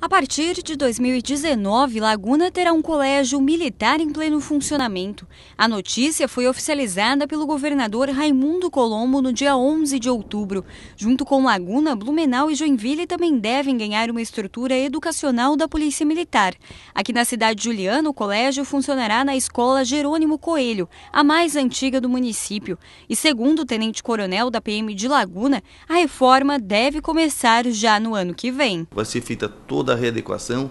A partir de 2019, Laguna terá um colégio militar em pleno funcionamento. A notícia foi oficializada pelo governador Raimundo Colombo no dia 11 de outubro. Junto com Laguna, Blumenau e Joinville também devem ganhar uma estrutura educacional da Polícia Militar. Aqui na cidade de Juliana, o colégio funcionará na Escola Jerônimo Coelho, a mais antiga do município. E segundo o tenente-coronel da PM de Laguna, a reforma deve começar já no ano que vem. Vai ser feita toda toda a readequação,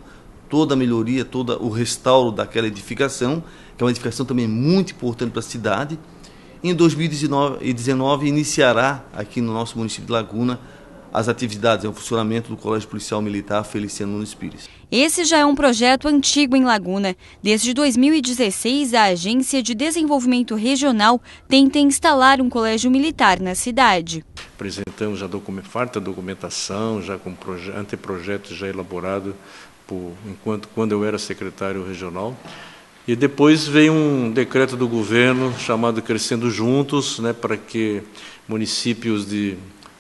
toda a melhoria, todo o restauro daquela edificação, que é uma edificação também muito importante para a cidade. Em 2019 iniciará aqui no nosso município de Laguna as atividades é o funcionamento do Colégio Policial Militar Feliciano Nunes Pires. Esse já é um projeto antigo em Laguna. Desde 2016, a Agência de Desenvolvimento Regional tenta instalar um colégio militar na cidade. Apresentamos já document, farta documentação, já com anteprojetos já elaborado por, enquanto quando eu era secretário regional. E depois veio um decreto do governo chamado Crescendo Juntos, né, para que municípios de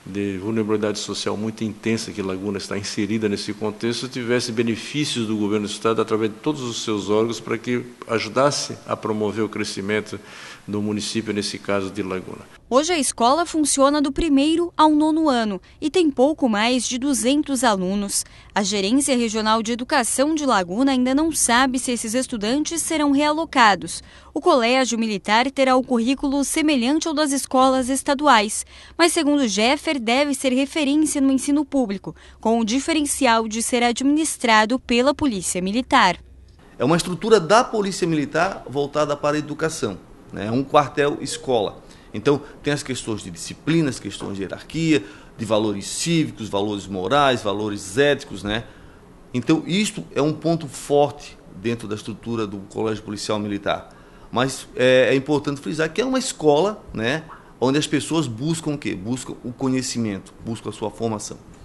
de vulnerabilidade social muito intensa que Laguna está inserida nesse contexto, tivesse benefícios do governo do Estado através de todos os seus órgãos para que ajudasse a promover o crescimento do município, nesse caso de Laguna. Hoje a escola funciona do primeiro ao nono ano e tem pouco mais de 200 alunos. A Gerência Regional de Educação de Laguna ainda não sabe se esses estudantes serão realocados o colégio militar terá o currículo semelhante ao das escolas estaduais, mas, segundo Jeffer, deve ser referência no ensino público, com o diferencial de ser administrado pela Polícia Militar. É uma estrutura da Polícia Militar voltada para a educação, né? é um quartel-escola. Então, tem as questões de disciplina, as questões de hierarquia, de valores cívicos, valores morais, valores éticos, né? Então, isto é um ponto forte dentro da estrutura do Colégio Policial Militar. Mas é, é importante frisar que é uma escola, né? Onde as pessoas buscam o quê? Buscam o conhecimento, buscam a sua formação.